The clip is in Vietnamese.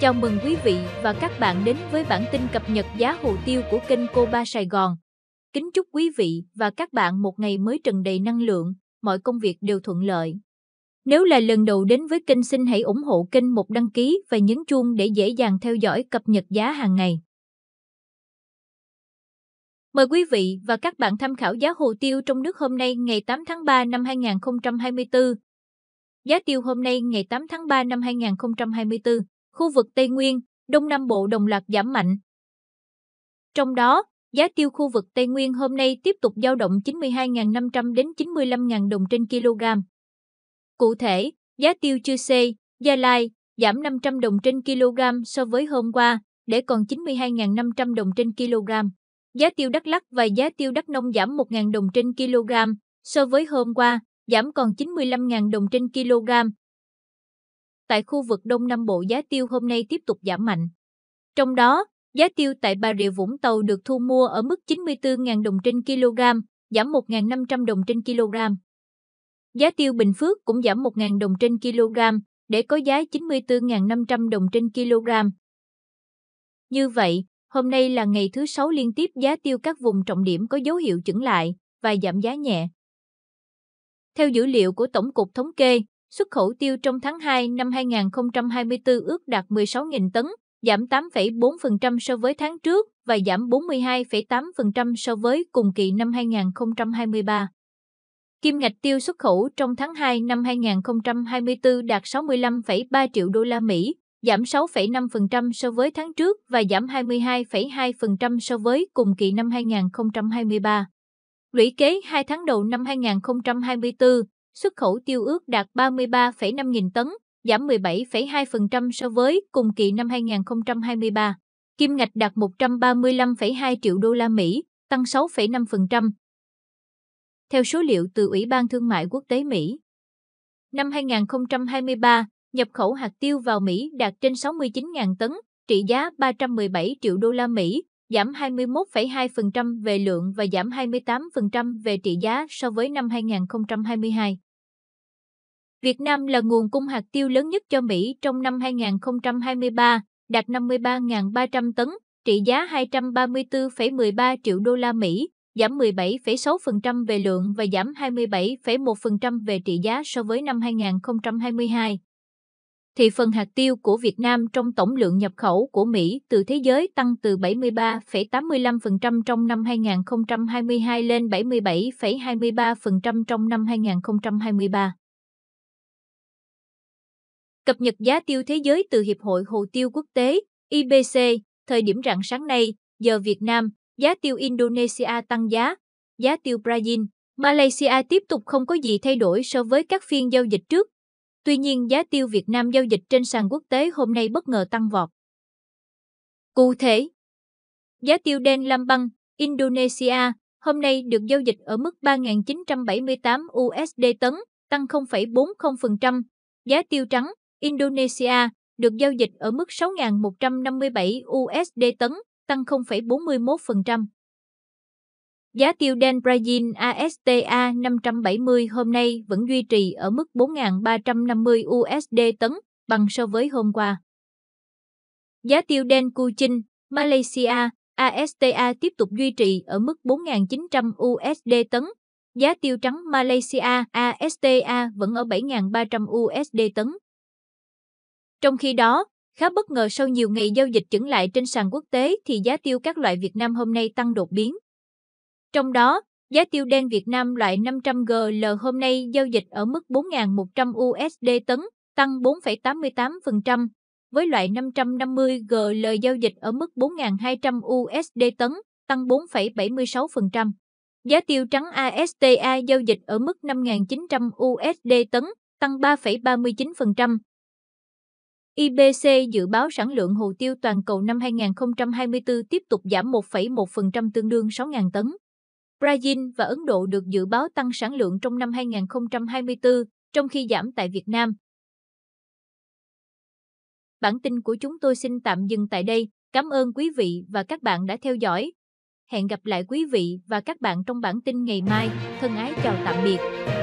Chào mừng quý vị và các bạn đến với bản tin cập nhật giá hồ tiêu của kênh Cô Ba Sài Gòn. Kính chúc quý vị và các bạn một ngày mới tràn đầy năng lượng, mọi công việc đều thuận lợi. Nếu là lần đầu đến với kênh xin hãy ủng hộ kênh một đăng ký và nhấn chuông để dễ dàng theo dõi cập nhật giá hàng ngày. Mời quý vị và các bạn tham khảo giá hồ tiêu trong nước hôm nay ngày 8 tháng 3 năm 2024. Giá tiêu hôm nay ngày 8 tháng 3 năm 2024 khu vực Tây Nguyên, Đông Nam Bộ đồng loạt giảm mạnh. Trong đó, giá tiêu khu vực Tây Nguyên hôm nay tiếp tục dao động 92.500 đến 95.000 đồng trên kg. Cụ thể, giá tiêu chư Sê, Gia Lai giảm 500 đồng trên kg so với hôm qua, để còn 92.500 đồng trên kg. Giá tiêu Đắk Lắk và giá tiêu Đắk Nông giảm 1.000 đồng trên kg so với hôm qua, giảm còn 95.000 đồng trên kg, tại khu vực Đông Nam Bộ giá tiêu hôm nay tiếp tục giảm mạnh. Trong đó, giá tiêu tại Bà Rịa Vũng Tàu được thu mua ở mức 94.000 đồng trên kg, giảm 1.500 đồng trên kg. Giá tiêu Bình Phước cũng giảm 1.000 đồng trên kg, để có giá 94.500 đồng trên kg. Như vậy, hôm nay là ngày thứ 6 liên tiếp giá tiêu các vùng trọng điểm có dấu hiệu chững lại và giảm giá nhẹ. Theo dữ liệu của Tổng cục Thống kê, Xuất khẩu tiêu trong tháng 2 năm 2024 ước đạt 16.000 tấn, giảm 8,4% so với tháng trước và giảm 42,8% so với cùng kỳ năm 2023. Kim ngạch tiêu xuất khẩu trong tháng 2 năm 2024 đạt 65,3 triệu đô la Mỹ, giảm 6,5% so với tháng trước và giảm 22,2% so với cùng kỳ năm 2023. Lũy kế 2 tháng đầu năm 2024, xuất khẩu tiêu ước đạt 33,5 nghìn tấn, giảm 17,2% so với cùng kỳ năm 2023. Kim ngạch đạt 135,2 triệu đô la Mỹ, tăng 6,5%. Theo số liệu từ Ủy ban Thương mại Quốc tế Mỹ, năm 2023, nhập khẩu hạt tiêu vào Mỹ đạt trên 69.000 tấn, trị giá 317 triệu đô la Mỹ, giảm 21,2% về lượng và giảm 28% về trị giá so với năm 2022. Việt Nam là nguồn cung hạt tiêu lớn nhất cho Mỹ trong năm 2023, đạt 53.300 tấn, trị giá 234,13 triệu đô la Mỹ, giảm 17,6% về lượng và giảm 27,1% về trị giá so với năm 2022. Thị phần hạt tiêu của Việt Nam trong tổng lượng nhập khẩu của Mỹ từ thế giới tăng từ 73,85% trong năm 2022 lên 77,23% trong năm 2023. Cập nhật giá tiêu thế giới từ Hiệp hội Hồ tiêu Quốc tế IBC, thời điểm rạng sáng nay, giờ Việt Nam, giá tiêu Indonesia tăng giá, giá tiêu Brazil, Malaysia tiếp tục không có gì thay đổi so với các phiên giao dịch trước. Tuy nhiên giá tiêu Việt Nam giao dịch trên sàn quốc tế hôm nay bất ngờ tăng vọt. Cụ thể, giá tiêu đen lam băng, Indonesia, hôm nay được giao dịch ở mức 3.978 USD tấn, tăng 0,40%. Giá tiêu trắng, Indonesia được giao dịch ở mức 6.157 USD tấn, tăng 0,41%. Giá tiêu đen Brazil ASTA 570 hôm nay vẫn duy trì ở mức 4.350 USD tấn, bằng so với hôm qua. Giá tiêu đen Kuchin, Malaysia ASTA tiếp tục duy trì ở mức 4.900 USD tấn. Giá tiêu trắng Malaysia ASTA vẫn ở 7.300 USD tấn. Trong khi đó, khá bất ngờ sau nhiều ngày giao dịch chững lại trên sàn quốc tế thì giá tiêu các loại Việt Nam hôm nay tăng đột biến. Trong đó, giá tiêu đen Việt Nam loại 500GL hôm nay giao dịch ở mức 4.100 USD tấn, tăng 4,88%, với loại 550GL giao dịch ở mức 4.200 USD tấn, tăng 4,76%. Giá tiêu trắng ASTA giao dịch ở mức 5.900 USD tấn, tăng 3,39%, IBC dự báo sản lượng hồ tiêu toàn cầu năm 2024 tiếp tục giảm 1,1% tương đương 6.000 tấn. Brazil và Ấn Độ được dự báo tăng sản lượng trong năm 2024, trong khi giảm tại Việt Nam. Bản tin của chúng tôi xin tạm dừng tại đây. Cảm ơn quý vị và các bạn đã theo dõi. Hẹn gặp lại quý vị và các bạn trong bản tin ngày mai. Thân ái chào tạm biệt.